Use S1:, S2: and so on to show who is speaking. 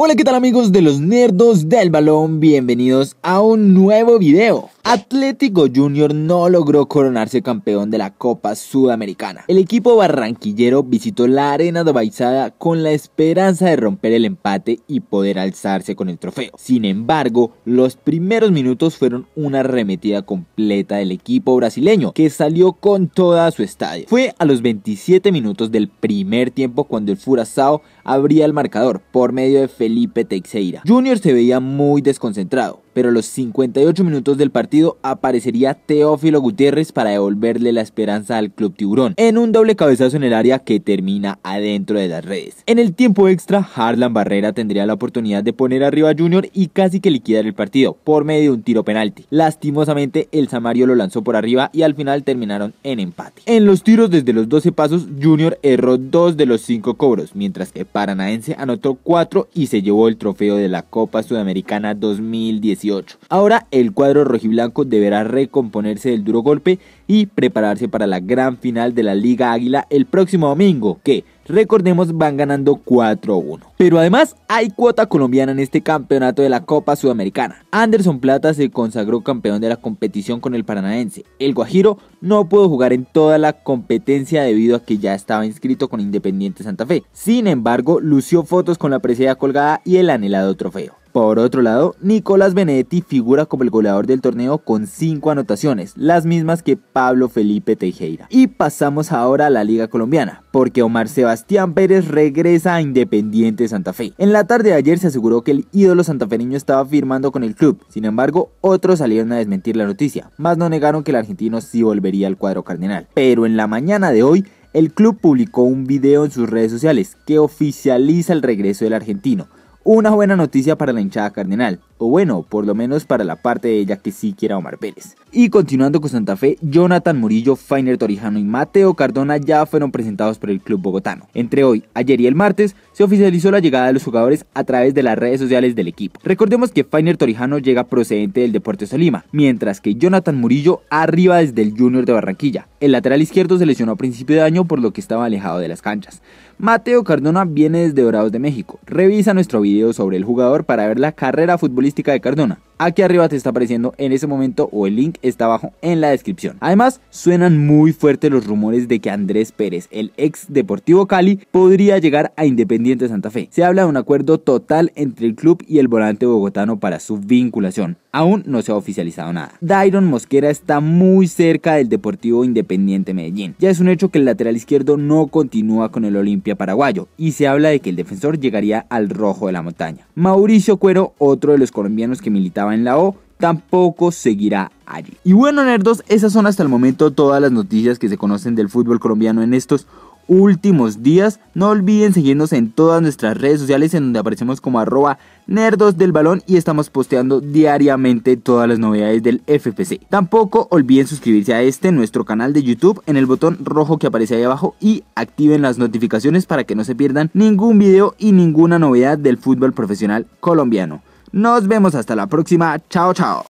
S1: Hola, ¿qué tal amigos de los nerdos del balón? Bienvenidos a un nuevo video. Atlético Junior no logró coronarse campeón de la Copa Sudamericana. El equipo barranquillero visitó la arena de Baizada con la esperanza de romper el empate y poder alzarse con el trofeo. Sin embargo, los primeros minutos fueron una remetida completa del equipo brasileño que salió con toda su estadio. Fue a los 27 minutos del primer tiempo cuando el Furazao abría el marcador por medio de Felipe Teixeira. Junior se veía muy desconcentrado, pero a los 58 minutos del partido aparecería Teófilo Gutiérrez para devolverle la esperanza al club tiburón en un doble cabezazo en el área que termina adentro de las redes. En el tiempo extra, Harlan Barrera tendría la oportunidad de poner arriba a Junior y casi que liquidar el partido por medio de un tiro penalti. Lastimosamente, el Samario lo lanzó por arriba y al final terminaron en empate. En los tiros desde los 12 pasos, Junior erró dos de los cinco cobros, mientras que Paranaense anotó 4 y se llevó el trofeo de la Copa Sudamericana 2017. Ahora el cuadro rojiblanco deberá recomponerse del duro golpe y prepararse para la gran final de la Liga Águila el próximo domingo, que recordemos van ganando 4-1. Pero además hay cuota colombiana en este campeonato de la Copa Sudamericana. Anderson Plata se consagró campeón de la competición con el Paranaense. El Guajiro no pudo jugar en toda la competencia debido a que ya estaba inscrito con Independiente Santa Fe. Sin embargo, lució fotos con la presea colgada y el anhelado trofeo. Por otro lado, Nicolás Benedetti figura como el goleador del torneo con 5 anotaciones, las mismas que Pablo Felipe Teixeira. Y pasamos ahora a la Liga Colombiana, porque Omar Sebastián Pérez regresa a Independiente Santa Fe. En la tarde de ayer se aseguró que el ídolo santafereño estaba firmando con el club, sin embargo, otros salieron a desmentir la noticia, más no negaron que el argentino sí volvería al cuadro cardenal. Pero en la mañana de hoy, el club publicó un video en sus redes sociales que oficializa el regreso del argentino una buena noticia para la hinchada cardenal. O bueno, por lo menos para la parte de ella que sí quiera Omar Pérez. Y continuando con Santa Fe, Jonathan Murillo, Fainer Torijano y Mateo Cardona ya fueron presentados por el club bogotano. Entre hoy, ayer y el martes, se oficializó la llegada de los jugadores a través de las redes sociales del equipo. Recordemos que Fainer Torijano llega procedente del Deportes Lima, mientras que Jonathan Murillo arriba desde el Junior de Barranquilla. El lateral izquierdo se lesionó a principio de año por lo que estaba alejado de las canchas. Mateo Cardona viene desde Dorados de México. Revisa nuestro video sobre el jugador para ver la carrera futbolística de Cardona. Aquí arriba te está apareciendo en ese momento o el link está abajo en la descripción. Además, suenan muy fuertes los rumores de que Andrés Pérez, el ex Deportivo Cali, podría llegar a Independiente Santa Fe. Se habla de un acuerdo total entre el club y el volante bogotano para su vinculación. Aún no se ha oficializado nada. Dairon Mosquera está muy cerca del Deportivo Independiente Medellín. Ya es un hecho que el lateral izquierdo no continúa con el Olimpia paraguayo y se habla de que el defensor llegaría al rojo de la montaña. Mauricio Cuero, otro de los colombianos que militaba en la O, tampoco seguirá allí. Y bueno, nerdos, esas son hasta el momento todas las noticias que se conocen del fútbol colombiano en estos últimos días. No olviden seguirnos en todas nuestras redes sociales en donde aparecemos como arroba nerdos del balón y estamos posteando diariamente todas las novedades del FPC. Tampoco olviden suscribirse a este nuestro canal de YouTube en el botón rojo que aparece ahí abajo y activen las notificaciones para que no se pierdan ningún video y ninguna novedad del fútbol profesional colombiano. Nos vemos hasta la próxima. Chao, chao.